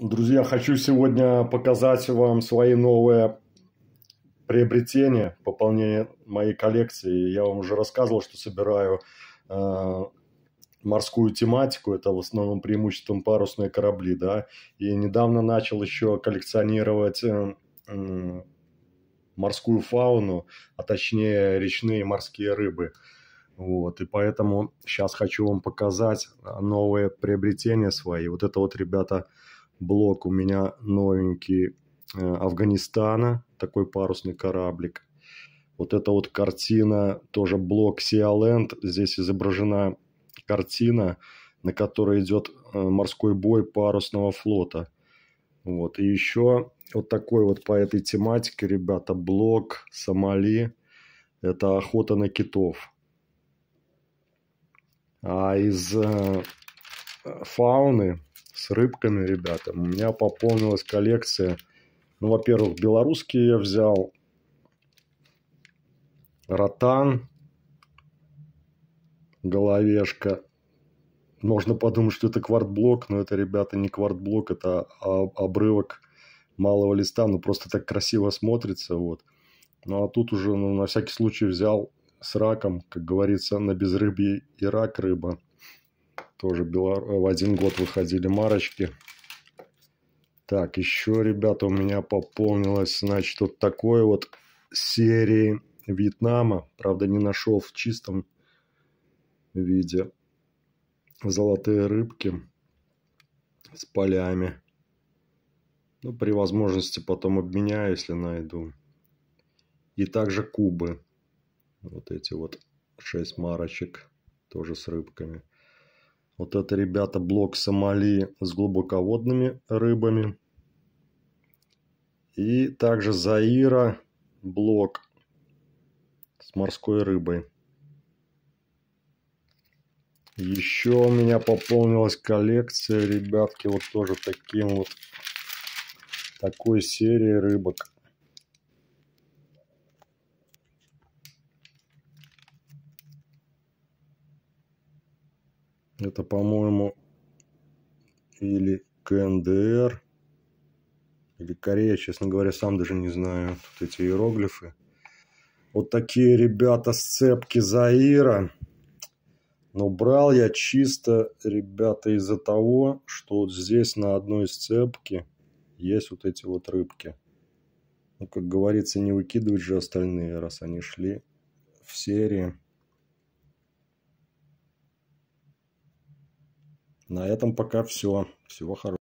Друзья, хочу сегодня показать вам свои новые приобретения, пополнение моей коллекции. Я вам уже рассказывал, что собираю э, морскую тематику, это в основном преимуществом парусные корабли, да, и недавно начал еще коллекционировать э, э, морскую фауну, а точнее речные морские рыбы. Вот, и поэтому сейчас хочу вам показать новые приобретения свои. Вот это вот, ребята, блок у меня новенький э, Афганистана, такой парусный кораблик. Вот эта вот картина, тоже блок Сиаленд. Здесь изображена картина, на которой идет э, морской бой парусного флота. Вот. И еще вот такой вот по этой тематике, ребята, блок Сомали. Это охота на китов. А из э, фауны с рыбками, ребята. У меня пополнилась коллекция. Ну, во-первых, белорусские я взял. Ротан. Головешка. Можно подумать, что это квартблок, но это, ребята, не квартблок, это обрывок малого листа, ну просто так красиво смотрится, вот. Ну а тут уже ну, на всякий случай взял с раком, как говорится, на безрыбье и рак рыба. Тоже белор... Э, в один год выходили марочки. Так, еще, ребята, у меня пополнилось, значит, вот такой вот серии Вьетнама. Правда, не нашел в чистом виде. Золотые рыбки с полями. Ну, при возможности потом обменяю, если найду. И также кубы. Вот эти вот шесть марочек. Тоже с рыбками. Вот это, ребята, блок Сомали с глубоководными рыбами. И также Заира блок с морской рыбой. Еще у меня пополнилась коллекция, ребятки, вот тоже таким вот такой серии рыбок. Это, по-моему, или КНДР, или Корея, честно говоря, сам даже не знаю. Тут эти иероглифы. Вот такие ребята сцепки Заира. Но брал я чисто, ребята, из-за того, что вот здесь на одной сцепке есть вот эти вот рыбки. Ну, как говорится, не выкидывать же остальные, раз они шли в серии. На этом пока все. Всего хорошего.